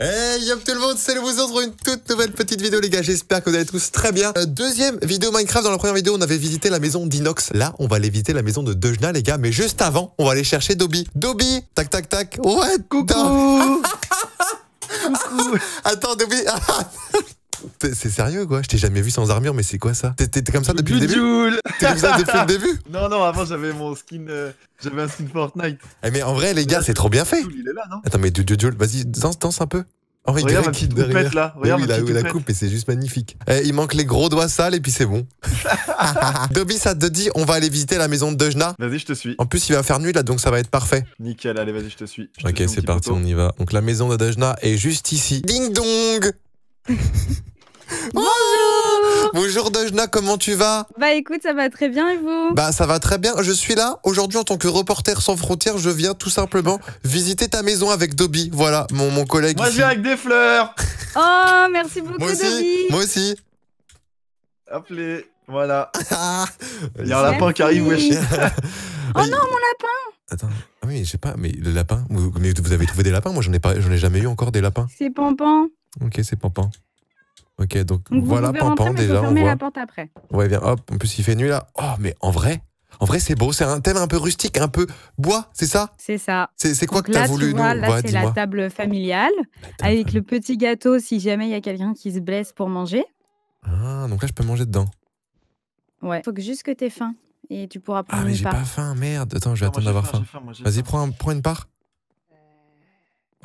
Hey eh, yo tout le monde, c'est le vous pour une toute nouvelle petite vidéo les gars, j'espère que vous allez tous très bien. Euh, deuxième vidéo Minecraft, dans la première vidéo on avait visité la maison d'Inox, là on va aller visiter la maison de Dejna les gars, mais juste avant on va aller chercher Dobby. Dobby, tac tac tac, ouais, coucou Attends Dobby, C'est sérieux quoi Je t'ai jamais vu sans armure, mais c'est quoi ça T'es comme ça depuis le début T'es comme ça depuis le début Non, non, avant j'avais mon skin. Euh, j'avais un skin Fortnite. Eh, mais en vrai, les gars, c'est trop bien fait il est là, non Attends, mais Jules, vas-y, danse, un peu. Oh, Regarde ma petite coupette là. Regarde la coupe et c'est juste magnifique. Eh, il manque les gros doigts sales et puis c'est bon. Dobby, ça te dit, on va aller visiter la maison de Dejna Vas-y, je te suis. En plus, il va faire nuit là, donc ça va être parfait. Nickel, allez, vas-y, je te suis. ok, c'est parti, on y va. Donc la maison de Dejna est juste ici. Ding dong Bonjour Bonjour Dojna, comment tu vas Bah écoute, ça va très bien et vous Bah ça va très bien, je suis là aujourd'hui en tant que reporter sans frontières, je viens tout simplement visiter ta maison avec Dobby, voilà, mon, mon collègue. Moi je viens avec des fleurs Oh, merci beaucoup Dobby Moi aussi Appelez, voilà. Ah, il y a un lapin qui arrive, wesh Oh bah, non, mon lapin Attends, ah oui, je sais pas, mais le lapin, vous, avez trouvé des lapins Moi j'en ai, j'en ai jamais eu encore des lapins. C'est Pompon Ok, c'est Pampin Ok, donc, voilà pampin déjà. On fermer la porte après. Ouais, viens, hop, en plus il fait nuit là. Oh, mais en vrai, en vrai c'est beau, c'est un thème un peu rustique, un peu bois, c'est ça C'est ça. C'est quoi que as là, voulu tu vois, nous Là, c'est la table familiale, avec le petit gâteau si jamais il y a quelqu'un qui se blesse pour manger. Ah, donc là je peux manger dedans. Ouais. Faut que juste que t'aies faim et tu pourras ah, prendre une part ah, mais j'ai pas faim, merde. Attends, je vais attendre d'avoir faim. Vas-y, prends une part.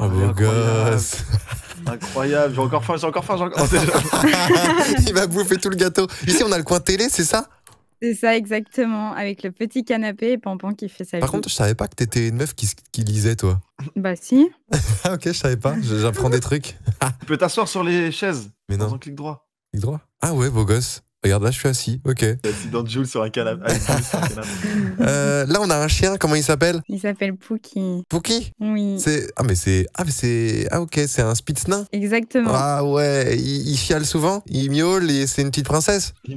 Oh, beau incroyable. gosse Incroyable, j'ai encore faim, j'ai encore faim, j'ai encore faim. Il va bouffer tout le gâteau. Ici, on a le coin télé, c'est ça c'est ça, exactement, avec le petit canapé et qui fait ça. Par contre, je savais pas que t'étais une meuf qui, lisait, toi. Bah si. Ah, ok, je savais pas, j'apprends des trucs. tu peux t'asseoir sur les chaises. Mais non. Dans clic droit. Clic droit Ah ouais, beau gosse. Regarde, là, je suis assis. Ok. C'est assis dans Jules sur un canapé. Euh, là, on a un chien. Comment il s'appelle Il s'appelle Pookie. Pookie Oui. C'est ah mais c'est ah c'est ah ok c'est un Spitz nain. Exactement. Ah ouais. Il, il souvent. Il miaule et c'est une petite princesse.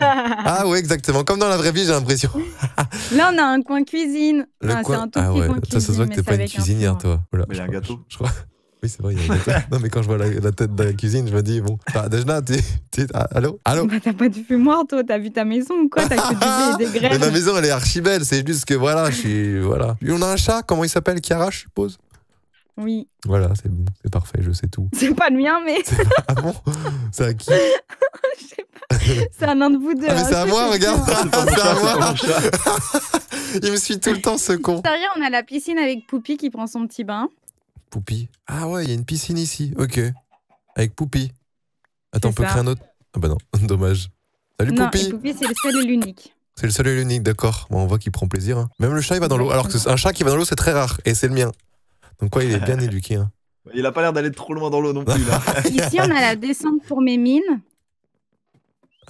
ah ouais exactement. Comme dans la vraie vie, j'ai l'impression. là, on a un coin cuisine. Ah, c'est un tout ah, petit ah, ouais. coin ça, Ça se voit que t'es pas une cuisinière, toi. Voilà, mais il a un gâteau, je crois. Oui, c'est vrai. Il y a non, mais quand je vois la, tête de la cuisine, je me dis, bon, bah, déjà tu ah, allô Allô bah, T'as pas de fumoir, toi, t'as vu ta maison ou quoi T'as que des graines mais Ma maison, elle est archi belle, c'est juste que voilà, je suis. Voilà. on a un chat, comment il s'appelle arrache je suppose Oui. Voilà, c'est bon, c'est parfait, je sais tout. C'est pas le mien, mais. Ah bon C'est à qui Je sais pas. C'est un nain de vous deux. Ah, mais hein, c'est à moi, regarde C'est à moi Il me suit tout le temps, ce con. Derrière, on a la piscine avec Poupi qui prend son petit bain. Poupie. Ah ouais, il y a une piscine ici. Ok. Avec Poupi. Attends, on peut créer un autre. Ah bah non, dommage. Salut Poupi. Poupie. c'est le seul et l'unique. C'est le seul et l'unique, d'accord. Bon, on voit qu'il prend plaisir. Hein. Même le chat, il va dans l'eau. Alors un chat qui va dans l'eau, c'est très rare. Et c'est le mien. Donc, quoi, il est bien éduqué. Hein. Il a pas l'air d'aller trop loin dans l'eau non plus. Là. Ici, on a la descente pour mes mines.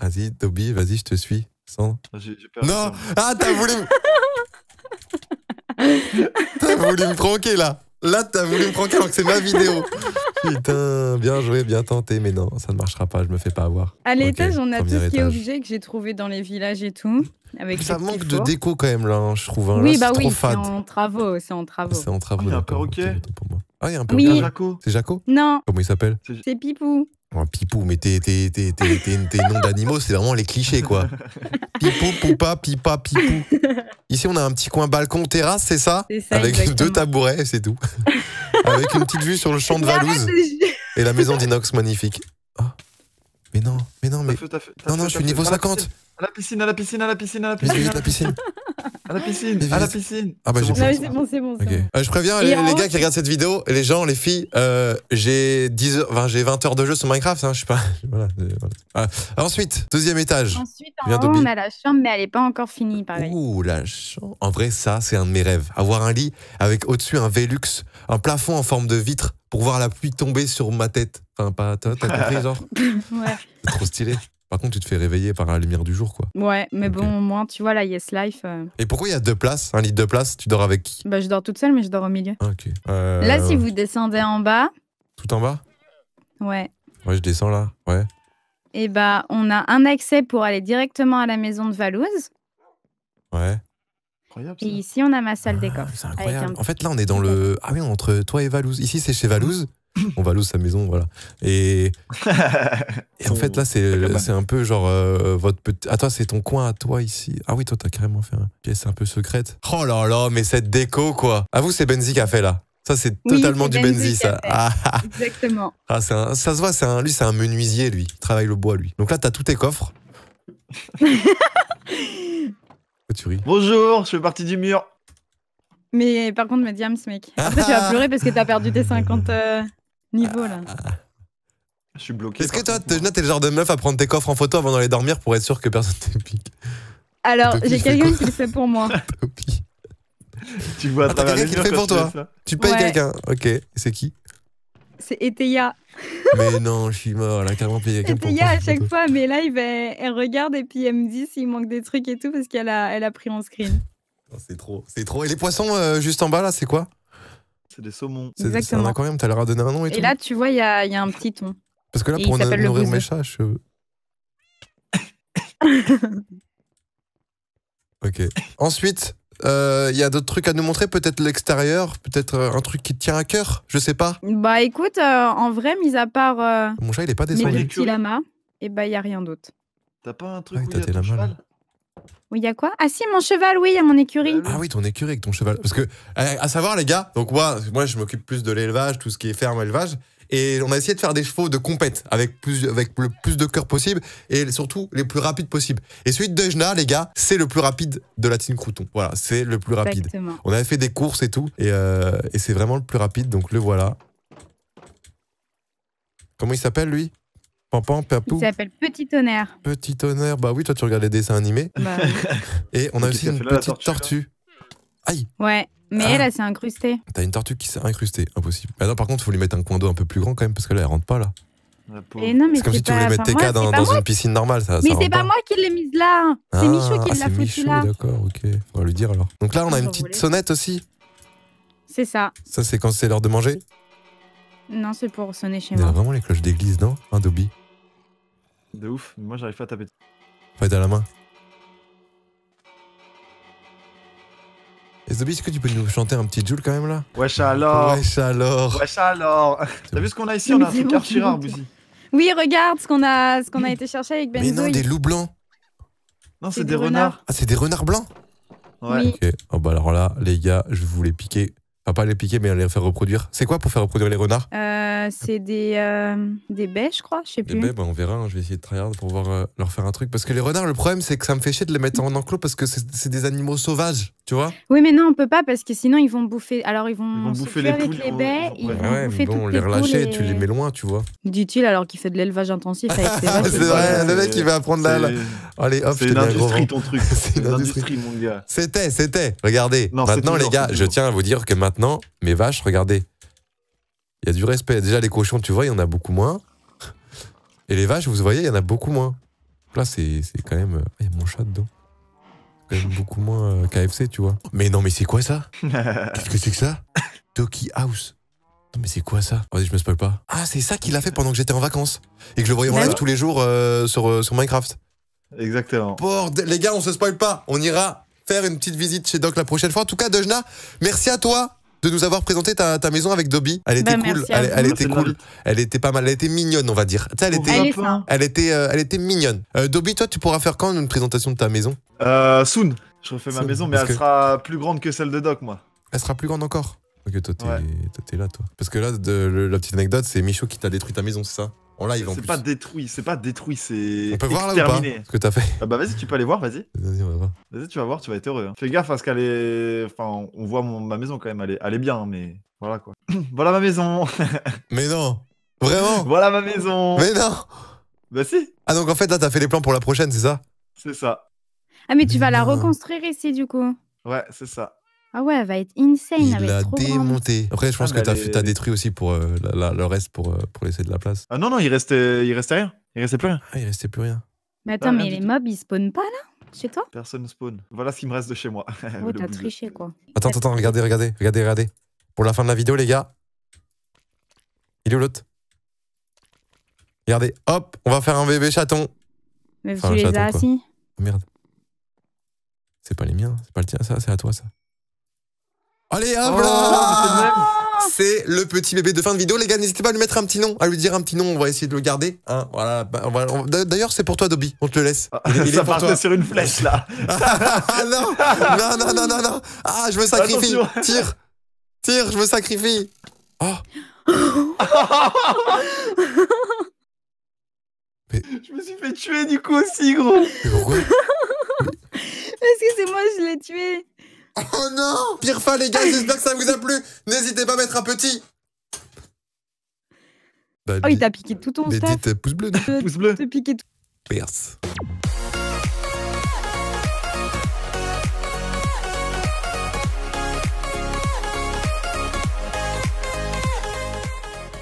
Vas-y, Toby, vas-y, je te suis. Sans... non Ah, t'as voulu... t'as voulu me tronquer là Là, t'as voulu me prendre alors que c'est ma vidéo. Putain, bien joué, bien tenté, mais non, ça ne marchera pas, je me fais pas avoir. À l'étage, on a tout ce qui est objet que j'ai trouvé dans les villages et tout. Avec ça manque de déco quand même, là, hein, je trouve. oui, hein. bah oui, c'est bah en travaux, c'est en travaux. C'est en travaux. Ah, il y a un perroquet. Ah, il y a un perroquet. C'est Jaco Non. Comment il s'appelle C'est Pipou pipou, mais tes, tes, tes, noms d'animaux, c'est vraiment les clichés, quoi. Pipou, poupa, pipa, pipou. Ici, on a un petit coin balcon terrasse, c'est ça, Avec deux tabourets, c'est tout. Avec une petite vue sur le champ de Valouse et la maison d'inox magnifique. Oh. Mais non, mais non, mais. non, non, je suis niveau 50. À la piscine, à la piscine, à la piscine, à la piscine. À la piscine, à la piscine. Ah bah c'est bon, c'est bon. Euh, je préviens les, gars qui regardent cette vidéo, les gens, les filles, euh, j'ai 10 enfin, j'ai 20 heures de jeu sur Minecraft, hein, je sais pas. Euh, ensuite, deuxième étage. Ensuite, on a la chambre, mais elle n'est pas encore finie, pareil. Ouh, la chambre. En vrai, ça, c'est un de mes rêves. Avoir un lit avec au-dessus un Velux, un plafond en forme de vitre pour voir la pluie tomber sur ma tête. Enfin, pas toi, t'as compris, genre Ouais. Trop stylé. Par contre, tu te fais réveiller par la lumière du jour, quoi. Ouais, mais bon, au moins, tu vois, la Yes Life. Euh. Et pourquoi il y a deux places Un lit de place Tu dors avec qui Bah, je dors toute seule, mais je dors au milieu. Ah, ok. Euh, là, si vous descendez en bas. Tout en bas Ouais. Ouais, je descends là, ouais. Et eh bah, on a un accès pour aller directement à la maison de Valouse. Ouais. Incroyable, et ici, on a ma salle ah, des coffres. C'est incroyable. En fait, là, on est dans le. Ah oui, entre toi et Valouze. Ici, c'est chez Valouse. on va louer sa maison, voilà. Et, et en fait, là, c'est un peu genre euh, votre petit. Ah, toi, c'est ton coin à toi ici. Ah oui, toi, t'as carrément fait une pièce un peu secrète. Oh là là, mais cette déco, quoi. À vous, c'est Benzi qui a fait là. Ça, c'est totalement du Benzi, ça. Exactement. Ah, ça se voit, un, lui, c'est un menuisier, lui. Il travaille le bois, lui. Donc là, t'as tous tes coffres. Bonjour, je suis parti du mur. Mais par contre, me diams, mec. Après, tu vas pleurer parce que t'as perdu tes 50 niveau là. Je suis bloqué. Est-ce que toi, Tejna, t'es le genre de meuf à prendre tes coffres en photo avant d'aller dormir pour être sûr que personne ne pique Alors, j'ai quelqu'un qui le fait pour moi. Tu vois à travers qui le fait pour toi. Tu payes quelqu'un. Ok, c'est qui C'est Eteya. mais non, je suis mort, elle a carrément payé quelqu'un. Eteya, à chaque fois mais là, elle, elle, regarde et puis elle me dit s'il manque des trucs et tout parce qu'elle a, elle a pris mon screen. Oh, c'est trop, c'est trop. Et les poissons euh, juste en bas là, c'est quoi c'est des saumons. C'est un aquarium, t'as l'air à donner un nom et, tout. Et là, tu vois, il y a, y a, un petit ton. Parce que là, pour on nourrir mes chats, je... ok. Ensuite, euh, il y a d'autres trucs à nous montrer, peut-être l'extérieur, peut-être euh, un truc qui te tient à cœur, je sais pas. Bah écoute, euh, en vrai, mis à part Mon chat, il est pas descendu. mes petits lamas, et eh bah ben, il y a rien d'autre. T'as pas un truc ah ouais, où il y a ton cheval oui, il y a quoi Ah si, mon cheval, oui, il y a mon écurie. Ah oui, ton écurie avec ton cheval. Parce que, à savoir les gars, donc moi, moi je m'occupe plus de l'élevage, tout ce qui est ferme, élevage. Et on a essayé de faire des chevaux de compète avec, plus, avec le plus de cœur possible et surtout les plus rapides possibles. Et celui de Dejna, les gars, c'est le plus rapide de la team Crouton. Voilà, c'est le plus rapide. Exactement. On avait fait des courses et tout, et euh, c'est vraiment le plus rapide, donc le voilà. Comment il s'appelle lui Pampan, Papou. Il s'appelle Petit Tonnerre. Petit Tonnerre, bah oui, toi tu regardes les dessins animés. Bah Et on a aussi une petite tortue. Aïe Ouais, mais ah. elle, elle s'est incrustée. T'as une tortue qui s'est incrustée, impossible. Mais bah non, par contre, il faut lui mettre un coin d'eau un peu plus grand quand même, parce que là, elle rentre pas là. c'est comme si tu voulais mettre tes cas dans, une piscine normale. Ça, mais c'est pas, moi qui l'ai mise là. C'est ah, Michou qui ah, l'a foutue là. D'accord, ok. On va lui dire alors. Donc là, on a une petite sonnette aussi. C'est ça. Ça, c'est quand c'est l'heure de manger Non, c'est pour sonner chez moi. Il a vraiment les cloches d'église, non Hein, de ouf, moi j'arrive pas à taper. Ouais, à la main. Et Zobi, est-ce que tu peux nous chanter un petit Joule quand même là Wesh alors Wesh alors Wesh alors T'as vu ce qu'on a ici On a un truc archi rare, Oui, regarde ce qu'on a, ce qu'on a été chercher avec Benzo. Mais non, des loups blancs Non, c'est des, renards. Ah, c'est des renards blancs Ouais. Ok, oh bah alors là, les gars, je voulais vous les piquer pas les piquer, mais les faire reproduire. C'est quoi pour faire reproduire les renards euh, C'est des, euh, des baies, je crois, je sais plus. Des baies, bah, on verra, hein. je vais essayer de travailler pour voir, euh, leur faire un truc. Parce que les renards, le problème, c'est que ça me fait chier de les mettre en enclos parce que c'est des animaux sauvages, tu vois Oui, mais non, on peut pas parce que sinon ils vont bouffer. Alors ils vont, ils vont bouffer les avec les baies, ils vont ouais, bouffer mais bon, les relâcher, tu les mets loin, tu vois. Dit-il alors qu'il fait de l'élevage intensif avec ses C'est vrai, le mec il va apprendre Allez, hop, C'est l'industrie ton truc. C'est l'industrie mon gars. C'était, c'était. Regardez. Maintenant, les gars, je tiens à vous dire que maintenant, Maintenant, mes vaches, regardez. Il y a du respect. Déjà, les cochons, tu vois, il y en a beaucoup moins. Et les vaches, vous voyez, il y en a beaucoup moins. Là, c'est quand même. Euh, il y a mon chat dedans. Quand même beaucoup moins euh, KFC, tu vois. Mais non, mais c'est quoi ça Qu'est-ce que c'est que ça Toki House. Non, mais c'est quoi ça Vas-y, je me spoil pas. Ah, c'est ça qu'il a fait pendant que j'étais en vacances. Et que je le voyais en bah live tous les jours euh, sur, sur Minecraft. Exactement. Bordel, les gars, on se spoil pas. On ira faire une petite visite chez Doc la prochaine fois. En tout cas, Dejna, merci à toi de nous avoir présenté ta, maison avec Dobby. Elle était bah, cool. Elle, était cool. Elle était pas mal. Elle était mignonne, on va dire. elle, était, elle, euh, était, elle, était, mignonne. Euh, Dobby, toi, tu pourras faire quand une présentation de ta maison euh, Soon. Je refais ma maison, mais elle sera plus grande que celle de Doc, moi. Elle sera plus grande encore Ok, toi, t'es là, toi. Parce que là, la petite anecdote, c'est Michaud qui t'a détruit ta maison, c'est ça c'est pas détruit, c'est pas détruit, c'est. On peut voir là ou ce que t'as fait ah Bah vas-y, tu peux aller voir, vas-y. Vas-y, on va voir. Vas-y, tu vas voir, tu vas être heureux. Hein. Fais gaffe hein, parce qu'elle est. Enfin, on voit ma maison quand même, elle est, elle est bien, hein, mais voilà quoi. voilà ma maison Mais non Vraiment Voilà ma maison Mais non Bah si Ah donc en fait là, t'as fait les plans pour la prochaine, c'est ça C'est ça. Ah mais tu vas la reconstruire ici du coup Ouais, c'est ça. Ah ouais, elle va être insane. Il l'a démonté. Après, je pense ah, que tu t'as as détruit aussi pour euh, le reste pour, euh, pour laisser de la place. Ah non, non, il restait, il rien. Il restait plus rien. Ah, il restait plus rien. Mais attends, mais les mobs, ils spawnent pas là Chez toi Personne spawn. Voilà ce qui me reste de chez moi. Oh, t'as triché quoi. Attends, attends, regardez, regardez, regardez, regardez. Pour la fin de la vidéo, les gars. Il est où l'autre Regardez, hop, on va faire un bébé chaton. Mais tu les as assis Oh, merde. C'est pas les miens, c'est pas le tien, ça, c'est à toi, ça. Allez, hop oh, là C'est le petit bébé de fin de vidéo. Les gars, n'hésitez pas à lui mettre un petit nom, à lui dire un petit nom. On va essayer de le garder. Hein. voilà. Bah, d'ailleurs, c'est pour toi, Dobby. On te le laisse. Il, Ça sur une flèche, là. ah, non, non, non, non, non. Ah, je me bah, sacrifie. Tire. Tire, je me sacrifie. Oh. Je me suis fait tuer, du coup, aussi, gros. Est-ce que c'est moi, je l'ai tué. Oh non Pire fin les gars, j'espère que ça vous a plu. N'hésitez pas à mettre un petit. Bah, oh, il t'a piqué tout ton mais dites Mais pouce bleu. Euh, pouce bleu. Te piqué tout. Perse.